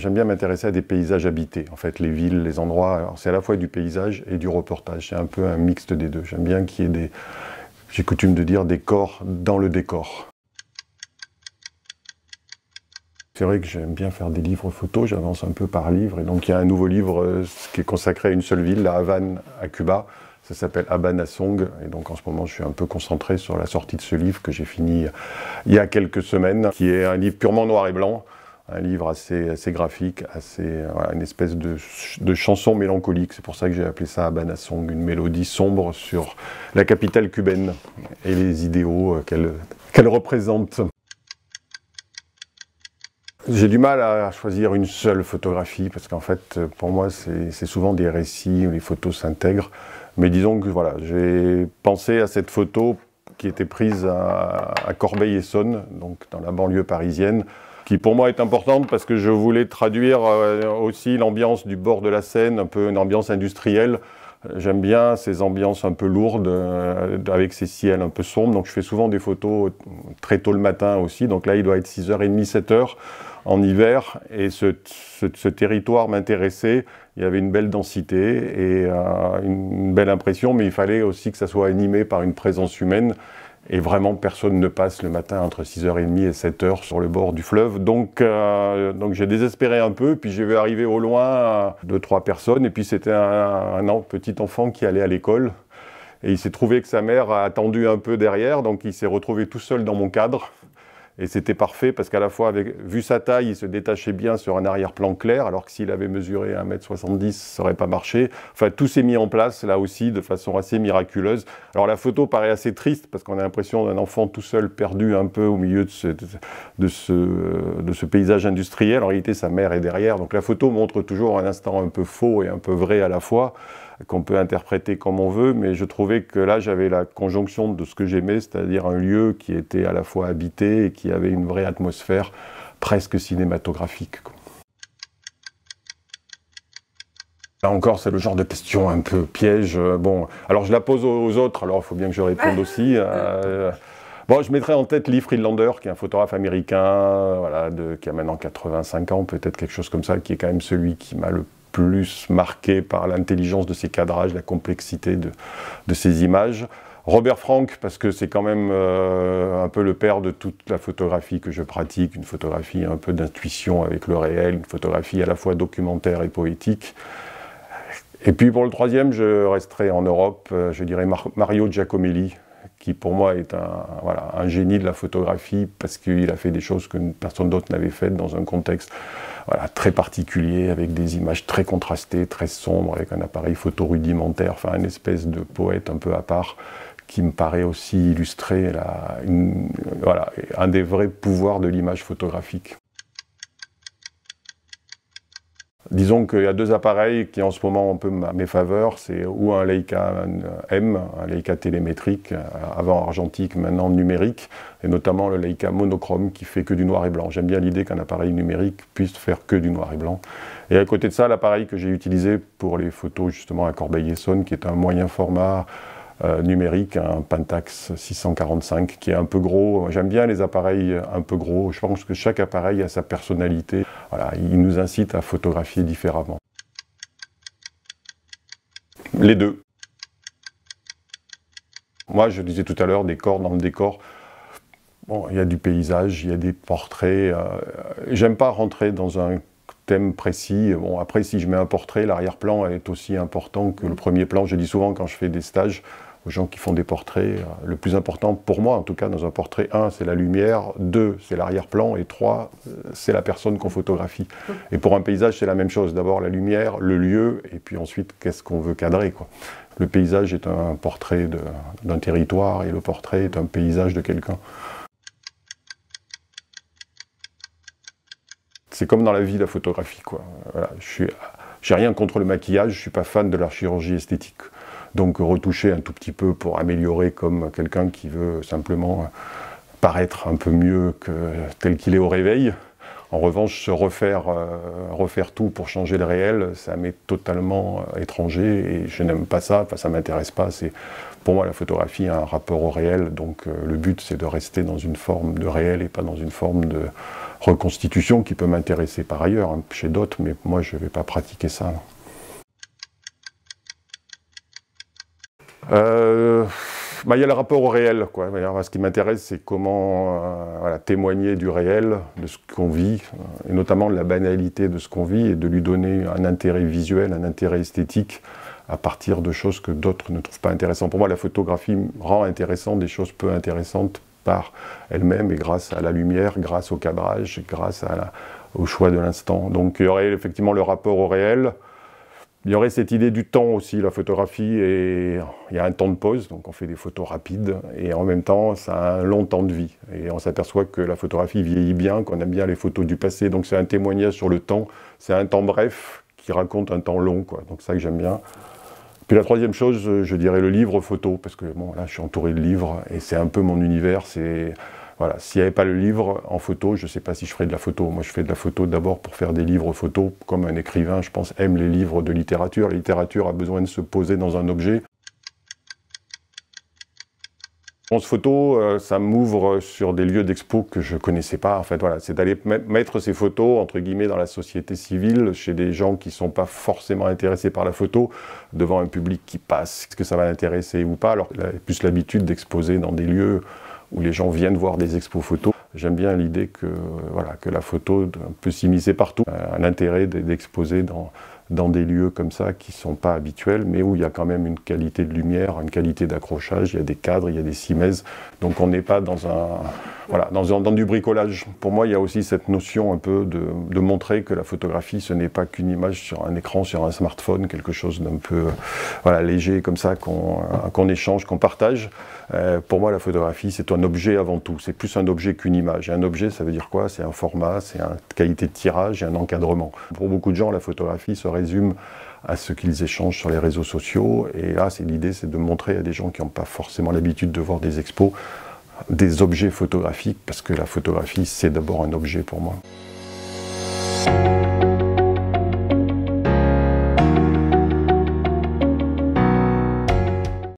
j'aime bien m'intéresser à des paysages habités. En fait, les villes, les endroits, c'est à la fois du paysage et du reportage. C'est un peu un mixte des deux. J'aime bien qu'il y ait des, j'ai coutume de dire, des corps dans le décor. C'est vrai que j'aime bien faire des livres photos, j'avance un peu par livre. Et donc il y a un nouveau livre euh, qui est consacré à une seule ville, la Havane à Cuba. Ça s'appelle Habana Song. Et donc en ce moment, je suis un peu concentré sur la sortie de ce livre que j'ai fini euh, il y a quelques semaines, qui est un livre purement noir et blanc, un livre assez, assez graphique, assez, euh, une espèce de, chanson mélancolique. C'est pour ça que j'ai appelé ça Abanasong, Song, une mélodie sombre sur la capitale cubaine et les idéaux euh, qu'elle représente. J'ai du mal à choisir une seule photographie parce qu'en fait, euh, pour moi, c'est souvent des récits où les photos s'intègrent. Mais disons que voilà, j'ai pensé à cette photo qui était prise à, à Corbeil-Essonne, donc dans la banlieue parisienne, qui pour moi est importante parce que je voulais traduire euh, aussi l'ambiance du bord de la Seine, un peu une ambiance industrielle. J'aime bien ces ambiances un peu lourdes euh, avec ces ciels un peu sombres. Donc je fais souvent des photos très tôt le matin aussi. Donc là, il doit être 6h30, 7h en hiver. Et ce, territoire m'intéressait. Il y avait une belle densité et euh, une belle impression, mais il fallait aussi que ça soit animé par une présence humaine. Et vraiment, personne ne passe le matin entre 6h30 et 7h sur le bord du fleuve. Donc, euh, donc j'ai désespéré un peu, puis j'ai vu arriver au loin euh, deux, trois personnes. Et puis c'était un, un, petit enfant qui allait à l'école. Et il s'est trouvé que sa mère a attendu un peu derrière, donc il s'est retrouvé tout seul dans mon cadre. Et c'était parfait parce qu'à la fois, avec, vu sa taille, il se détachait bien sur un arrière-plan clair, alors que s'il avait mesuré 1m70, ça n'aurait pas marché. Enfin, tout s'est mis en place, là aussi, de façon assez miraculeuse. Alors la photo paraît assez triste parce qu'on a l'impression d'un enfant tout seul, perdu un peu au milieu de ce euh, paysage industriel. En réalité, sa mère est derrière. Donc la photo montre toujours un instant un peu faux et un peu vrai à la fois qu'on peut interpréter comme on veut, mais je trouvais que là j'avais la conjonction de ce que j'aimais, c'est-à-dire un lieu qui était à la fois habité et qui avait une vraie atmosphère presque cinématographique. Là encore, c'est le genre de question un peu piège. Euh, bon, alors je la pose aux autres, alors il faut bien que je réponde aussi. Euh, bon, je mettrais en tête Lee Friedlander, qui est un photographe américain, euh, voilà, de, qui a maintenant 85 ans, peut-être quelque chose comme ça, qui est quand même celui qui m'a le plus marqué par l'intelligence de ses cadrages, la complexité de, de ses images. Robert Frank, parce que c'est quand même euh, un peu le père de toute la photographie que je pratique, une photographie un peu d'intuition avec le réel, une photographie à la fois documentaire et poétique. Et puis pour le troisième, je resterai en Europe, euh, je dirais Mario Giacomelli, qui pour moi est un, génie de la photographie parce qu'il a fait des choses que personne d'autre n'avait faites dans un contexte très particulier, avec des images très contrastées, très sombres, avec un appareil photo rudimentaire, enfin une espèce de poète un peu à part qui me paraît aussi illustrer un des vrais pouvoirs de l'image photographique. Disons qu'il y a deux appareils qui en ce moment un peu mes faveurs, c'est ou un Leica M, un Leica télémétrique, euh, avant argentique, maintenant numérique, et notamment le Leica monochrome qui fait que du noir et blanc. J'aime bien l'idée qu'un appareil numérique puisse faire que du noir et blanc. Et à côté de ça, l'appareil que j'ai utilisé pour les photos justement à Corbeil-Essonne, qui est un moyen format euh, numérique, un Pentax 645 qui est un peu gros. J'aime bien les appareils un peu gros. Je pense que chaque appareil a sa personnalité. Voilà, il nous incite à photographier différemment. Les deux. Moi, je disais tout à l'heure, décor dans le décor. Bon, il y a du paysage, il y a des portraits. Euh, j'aime pas rentrer dans un thème précis. Bon, après, si je mets un portrait, l'arrière-plan est aussi important que le mm. premier plan. Je dis souvent quand je fais des stages, aux gens qui font des portraits. Euh, le plus important pour moi, en tout cas, dans un portrait, un, c'est la lumière, deux, c'est l'arrière-plan, et trois, euh, c'est la personne qu'on photographie. Et pour un paysage, c'est la même chose. D'abord la lumière, le lieu, et puis ensuite, qu'est-ce qu'on veut cadrer. Quoi. Le paysage est un portrait d'un territoire, et le portrait est un paysage de quelqu'un. C'est comme dans la vie, la photographie. Quoi. je n'ai j'ai rien contre le maquillage, je ne suis pas fan de la chirurgie esthétique donc retoucher un tout petit peu pour améliorer comme quelqu'un qui veut simplement euh, paraître un peu mieux que tel qu'il est au réveil. En revanche, se refaire, euh, refaire tout pour changer le réel, ça m'est totalement euh, étranger et je n'aime pas ça, enfin, ça ne m'intéresse pas. pour moi, la photographie a un rapport au réel, donc le but c'est de rester dans une forme de réel et pas dans une forme de reconstitution qui peut m'intéresser par ailleurs hein, chez d'autres, mais moi je ne vais pas pratiquer ça. Euh, bah, Il y a le rapport au réel. Quoi. Ce qui m'intéresse, c'est comment euh, témoigner du réel, de ce qu'on vit, euh, et notamment de la banalité de ce qu'on vit, et de lui donner un intérêt visuel, un intérêt esthétique, à partir de choses que d'autres ne trouvent pas intéressantes. Pour moi, la photographie rend intéressant des choses peu intéressantes par elle-même et grâce à la lumière, grâce au cadrage, grâce au choix de l'instant. Donc il y aurait effectivement le rapport au réel, il y aurait cette idée du temps aussi, la photographie, et il y a un temps de pause, donc on fait des photos rapides, et en même temps, ça a un long temps de vie. Et on s'aperçoit que la photographie vieillit bien, qu'on aime bien les photos du passé, donc c'est un témoignage sur le temps, c'est un temps bref qui raconte un temps long, quoi. donc ça que j'aime bien. Puis la troisième chose, je dirais le livre photo, parce que bon, là, je suis entouré de livres, et c'est un peu mon univers, c'est... Voilà, s'il n'y avait pas le livre en photo, je ne sais pas si je ferais de la photo. Moi, je fais de la photo d'abord pour faire des livres photo, comme un écrivain, je pense, aime les livres de littérature. La littérature a besoin de se poser dans un objet. 11 photo, euh, ça m'ouvre sur des lieux d'expo que je connaissais pas. En fait, voilà, c'est d'aller mettre ces photos entre guillemets dans la société civile, chez des gens qui ne sont pas forcément intéressés par la photo, devant un public qui passe. Est-ce que ça va l'intéresser ou pas Alors, plus l'habitude d'exposer dans des lieux où les gens viennent voir des expos photos. J'aime bien l'idée que, voilà, que la photo peut s'immiscer partout, Un l'intérêt d'exposer dans, dans des lieux comme ça qui ne sont pas habituels, mais où il y a quand même une qualité de lumière, une qualité d'accrochage, il y a des cadres, il y a des simèses. Donc on n'est pas dans un, voilà, dans, dans, du bricolage. Pour moi, il y a aussi cette notion un peu de, de montrer que la photographie, ce n'est pas qu'une image sur un écran, sur un smartphone, quelque chose d'un peu voilà, léger comme ça, qu'on euh, qu'on échange, qu'on partage. Euh, pour moi, la photographie, c'est un objet avant tout. C'est plus un objet qu'une image. Et un objet, ça veut dire quoi C'est un format, c'est une qualité de tirage et un encadrement. Pour beaucoup de gens, la photographie serait résume à ce qu'ils échangent sur les réseaux sociaux. Et là, c'est l'idée, c'est de montrer à des gens qui n'ont pas forcément l'habitude de voir des expos des objets photographiques, parce que la photographie, c'est d'abord un objet pour moi.